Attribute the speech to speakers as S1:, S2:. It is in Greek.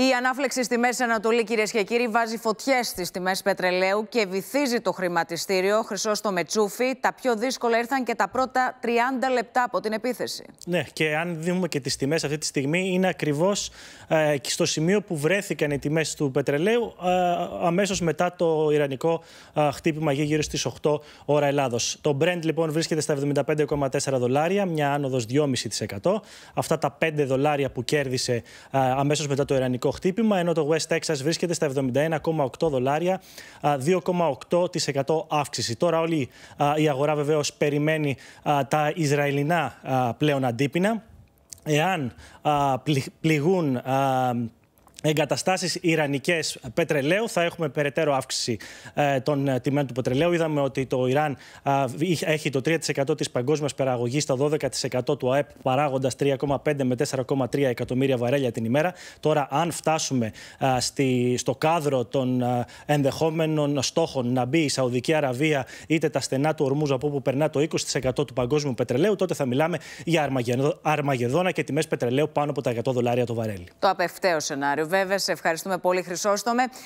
S1: Η ανάφλεξη στη Μέση Ανατολή, κυρίες και κύριοι, βάζει φωτιές στις τιμές πετρελαίου και βυθίζει το χρηματιστήριο. Χρυσό στο Μετσούφι. Τα πιο δύσκολα ήρθαν και τα πρώτα 30 λεπτά από την επίθεση.
S2: Ναι, και αν δούμε και τις τιμές αυτή τη στιγμή, είναι ακριβώς ε, στο σημείο που βρέθηκαν οι τιμές του πετρελαίου ε, αμέσως μετά το ιρανικό ε, χτύπημα γύρω στι 8 ώρα Ελλάδος. Το Brent λοιπόν βρίσκεται στα 75,4 δολάρια, μια άνοδος 2,5%. Αυτά τα 5 δολάρια που κέρδισε ε, αμέσως μετά το ιρανικό χτύπημα, ενώ το West Texas βρίσκεται στα 71,8 δολάρια, 2,8% αύξηση. Τώρα όλη η αγορά βεβαίως περιμένει τα Ισραηλινά πλέον αντίπεινα. Εάν πληγούν εγκαταστάσεις ιρανικές πετρελαίου. Θα έχουμε περαιτέρω αύξηση ε, των ε, τιμών του πετρελαίου. Είδαμε ότι το Ιράν έχει το 3% της παγκόσμιας παραγωγής, τα 12% του ΑΕΠ παράγοντας 3,5 με 4,3 εκατομμύρια βαρέλια την ημέρα. Τώρα αν φτάσουμε στο κάδρο των ενδεχόμενων στόχων να μπει η Σαουδική Αραβία είτε τα στενά του Ορμούζα από όπου περνά το 20% του παγκόσμιου πετρελαίου, τότε θα μιλάμε για αρμαγεδόνα και τιμές πετρελαίου πάνω από τα 100 δολάρια το βαρέλι.
S1: Το απευταίο σενάριο βέβαια. Σε ευχαριστούμε πολύ, Χρυσόστομε.